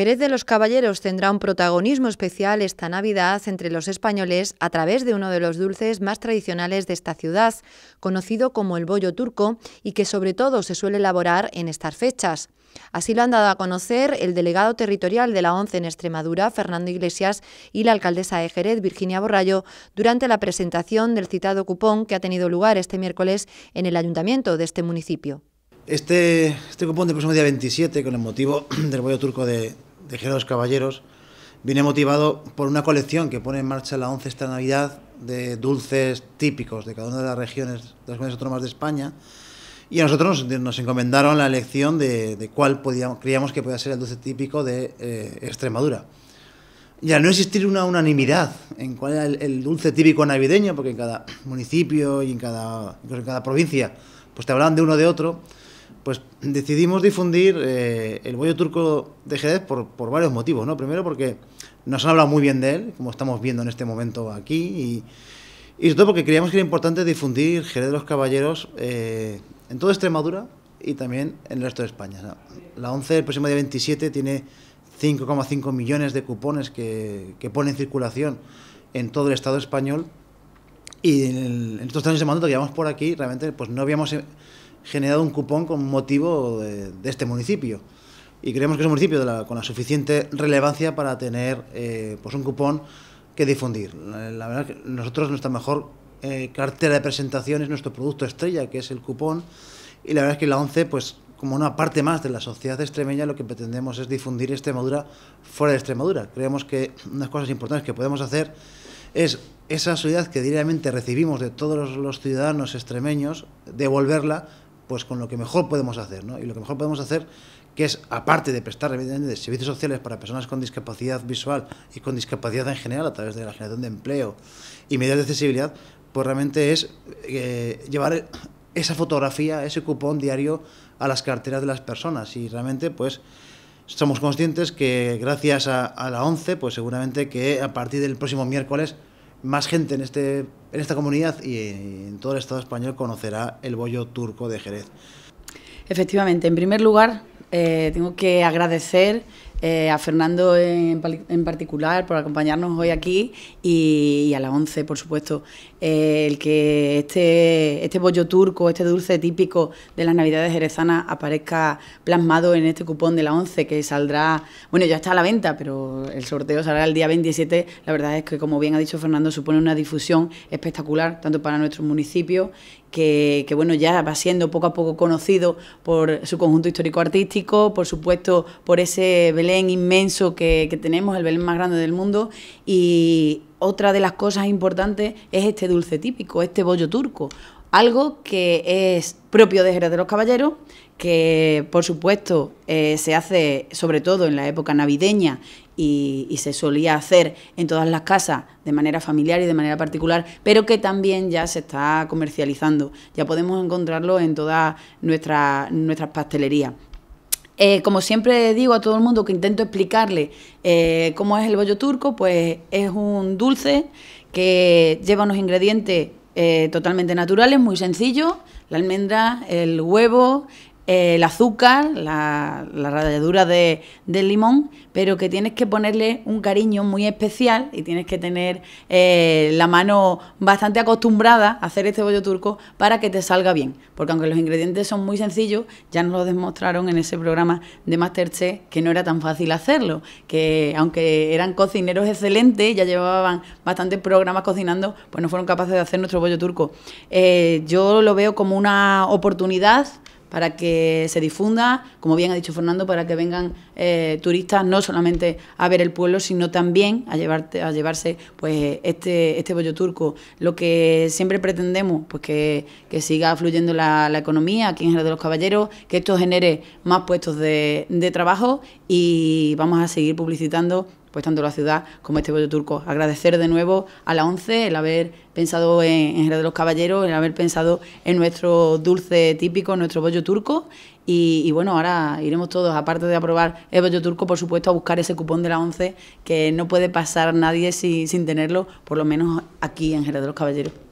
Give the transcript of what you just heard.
Jerez de los Caballeros tendrá un protagonismo especial esta Navidad entre los españoles a través de uno de los dulces más tradicionales de esta ciudad, conocido como el bollo turco y que sobre todo se suele elaborar en estas fechas. Así lo han dado a conocer el delegado territorial de la ONCE en Extremadura, Fernando Iglesias, y la alcaldesa de Jerez, Virginia Borrallo, durante la presentación del citado cupón que ha tenido lugar este miércoles en el ayuntamiento de este municipio. Este, este cupón del próximo día 27, con el motivo del bollo turco de, de los Caballeros viene motivado por una colección que pone en marcha la once esta Navidad de dulces típicos de cada una de las regiones de las autónomas de España. Y a nosotros nos, encomendaron la elección de, cuál podíamos, creíamos que podía ser el dulce típico de eh, Extremadura. Ya no existir una unanimidad en cuál era el, dulce típico navideño, porque en cada municipio y en cada, cada provincia pues te hablaban de uno de otro, pues decidimos difundir eh, el bollo turco de Jerez por, varios motivos, ¿no? Primero porque nos han hablado muy bien de él, como estamos viendo en este momento aquí, y, y sobre todo porque creíamos que era importante difundir Jerez de los Caballeros eh, en toda Extremadura y también en el resto de España. La 11, el próximo día 27, tiene 5,5 millones de cupones que, que en circulación en todo el Estado español y en, estos años de mandato que llevamos por aquí, realmente pues no habíamos generado un cupón con motivo de, este municipio. Y creemos que es un municipio con la suficiente relevancia para tener eh, pues un cupón que difundir. La, verdad que nosotros nuestra mejor eh, cartera de presentación es nuestro producto estrella, que es el cupón. Y la verdad es que la ONCE, pues como una parte más de la sociedad extremeña, lo que pretendemos es difundir Extremadura fuera de Extremadura. Creemos que unas cosas importantes que podemos hacer es esa solidaridad que diariamente recibimos de todos los ciudadanos extremeños, devolverla pues con lo que mejor podemos hacer, ¿no? Y lo que mejor podemos hacer, que es, aparte de prestar servicios sociales para personas con discapacidad visual y con discapacidad en general, a través de la generación de empleo y medidas de accesibilidad, pues realmente es eh, llevar esa fotografía, ese cupón diario a las carteras de las personas. Y realmente, pues, somos conscientes que gracias a, a la ONCE, pues seguramente que a partir del próximo miércoles más gente en, este, en esta comunidad y en todo el Estado español conocerá el bollo turco de Jerez. Efectivamente, en primer lugar, eh, tengo que agradecer eh, a Fernando en, particular por acompañarnos hoy aquí y, a la 11, por supuesto. Eh, el que este, este bollo turco, este dulce típico de las Navidades jerezanas aparezca plasmado en este cupón de la 11 que saldrá, bueno, ya está a la venta, pero el sorteo saldrá el día 27. La verdad es que, como bien ha dicho Fernando, supone una difusión espectacular tanto para nuestro municipio que, bueno, ya va siendo poco a poco conocido por su conjunto histórico-artístico, por supuesto por ese Belén inmenso que, tenemos, el Belén más grande del mundo, y otra de las cosas importantes es este dulce típico, este bollo turco, algo que es propio de Jerez de los Caballeros, que por supuesto eh, se hace sobre todo en la época navideña y, se solía hacer en todas las casas de manera familiar y de manera particular, pero que también ya se está comercializando. Ya podemos encontrarlo en todas nuestras nuestras pastelerías. Eh, como siempre digo a todo el mundo que intento explicarle eh, cómo es el bollo turco, pues es un dulce que lleva unos ingredientes eh, totalmente naturales, muy sencillos, la almendra, el huevo, el azúcar, la, la ralladura de, del limón, pero que tienes que ponerle un cariño muy especial y tienes que tener eh, la mano bastante acostumbrada a hacer este bollo turco para que te salga bien. Porque aunque los ingredientes son muy sencillos, ya nos lo demostraron en ese programa de Masterchef que no era tan fácil hacerlo, que aunque eran cocineros excelentes, ya llevaban bastantes programas cocinando, pues no fueron capaces de hacer nuestro bollo turco. Eh, yo lo veo como una oportunidad para que se difunda, como bien ha dicho Fernando, para que vengan eh, turistas no solamente a ver el pueblo, sino también a, llevarte, a llevarse pues este, este bollo turco. Lo que siempre pretendemos, pues que, que siga fluyendo la, economía aquí en Jerez de los Caballeros, que esto genere más puestos de, de trabajo y vamos a seguir publicitando pues tanto la ciudad como este bollo turco. Agradecer de nuevo a la ONCE el haber pensado en, en de los Caballeros, el haber pensado en nuestro dulce típico, nuestro bollo turco. Y, bueno, ahora iremos todos, aparte de aprobar el bollo turco, por supuesto, a buscar ese cupón de la ONCE que no puede pasar nadie sin tenerlo, por lo menos aquí en Jerez de los Caballeros.